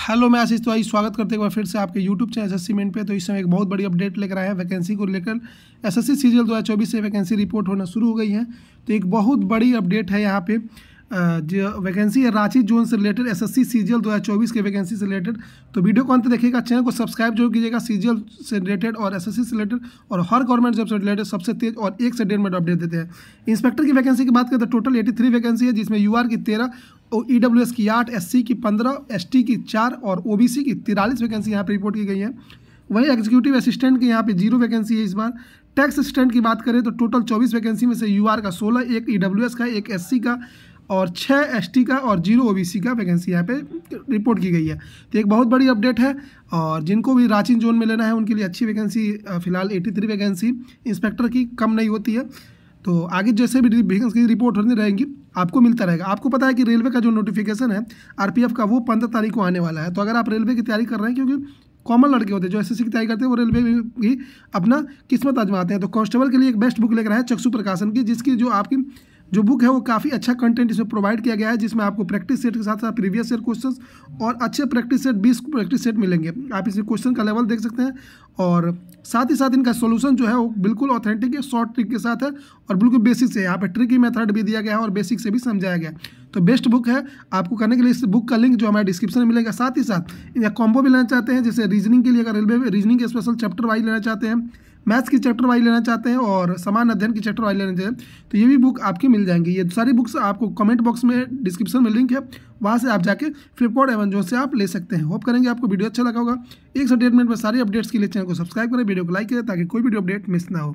hello मैं आशीष तिवारी स्वागत करते एक बार फिर से आपके यूट्यूब चैनल एस एस पे तो इस समय एक बहुत बड़ी अपडेट लेकर आए हैं वैकेंसी को लेकर एस एस सी सीजल दो से वैकेंसी रिपोर्ट होना शुरू हो गई है तो एक बहुत बड़ी अपडेट है यहाँ पे जो वैकेंसी है रांची जोन से related S S C C G दो हज़ार चौबीस के वैकेंसी से रिलेटेड तो वीडियो को अंत देखिएगा चैनल को सब्सक्राइब जरूर कीजिएगा सी जी से रिलेटेड और एस एस सी से रिलेटेड और हर गवर्नमेंट जॉब से रिलेटेड सबसे तेज और एक से डेढ़ मिनट अपडेट देते हैं इंस्पेक्टर की वैकेंसी की बात करें तो टोटल एटी थ्री वैकेंसी है जिसमें यू आर की तेरह और ई डब्ल्यू एस की आठ एस सी की पंद्रह एस टी की चार और ओ बी सी की तिरालीस वैकेंसी यहाँ पर रिपोर्ट की गई है वहीं एग्जीक्यूटिव असिस्टेंट की यहाँ पे जीरो वैकेंसी है इस बार टैक्स असिस्टेंट की बात करें तो टोटल चौबीस वैकेंसी में से यू आर का सोलह एक ई डब्ल्यू एस का एक एस सी का और छः एस का और जीरो ओ का वैकेंसी यहाँ पे रिपोर्ट की गई है तो एक बहुत बड़ी अपडेट है और जिनको भी रांची जोन में लेना है उनके लिए अच्छी वैकेंसी फिलहाल एटी थ्री वैकेंसी इंस्पेक्टर की कम नहीं होती है तो आगे जैसे भी वैकेंसी रिपोर्ट होती रहेंगी आपको मिलता रहेगा आपको पता है कि रेलवे का जो नोटिफिकेशन है आरपीएफ का वो पंद्रह तारीख को आने वाला है तो अगर आप रेलवे की तैयारी कर रहे हैं क्योंकि कॉमन लड़के होते हैं जो एस की तैयारी करते हैं वो रेलवे में भी अपना किस्मत आजमाते हैं तो कॉन्स्टेबल के लिए एक बेस्ट बुक लेकर आए चक्षु प्रकाशन की जिसकी जो आपकी जो बुक है वो काफ़ी अच्छा कंटेंट इसमें प्रोवाइड किया गया है जिसमें आपको प्रैक्टिस सेट के साथ साथ प्रीवियस ईयर क्वेश्चन और अच्छे प्रैक्टिस सेट बीस प्रैक्टिस सेट मिलेंगे आप इसमें क्वेश्चन का लेवल देख सकते हैं और साथ ही साथ इनका सोल्यूशन जो है वो बिल्कुल ऑथेंटिक है शॉर्ट ट्रिक के साथ है और बिल्कुल बेसिक से यहाँ पर ट्रिकी मेथड भी दिया गया है और बेसिक से भी समझाया गया तो बेस्ट बुक है आपको करने के लिए इस बुक का लिंक जो हमारे डिस्क्रिप्शन में मिलेगा साथ ही साथ इनका कॉम्बो भी लेना चाहते हैं जैसे रीजनिंग के लिए अगर रेलवे रीजनिंग के स्पेशल चैप्टर वाइज लेना चाहते हैं मैथ्स की चैप्टर वाइज लेना चाहते हैं और समान अध्ययन की चैप्टर वाइज लेना चाहते हैं तो ये भी बुक आपकी मिल जाएंगी ये सारी बुक्स आपको कमेंट बॉक्स में डिस्क्रिप्शन में लिंक है वहाँ से आप जाके फ्लिपकार्ट एमेजोन से आप ले सकते हैं होप करेंगे आपको वीडियो अच्छा लगा होगा एक सौ डेढ़ मिनट में सारी अपडेट्स के लिए चैनल को सब्सक्राइब करें वीडियो को लाइक करें ताकि कोई वीडियो अपडेट मिस ना हो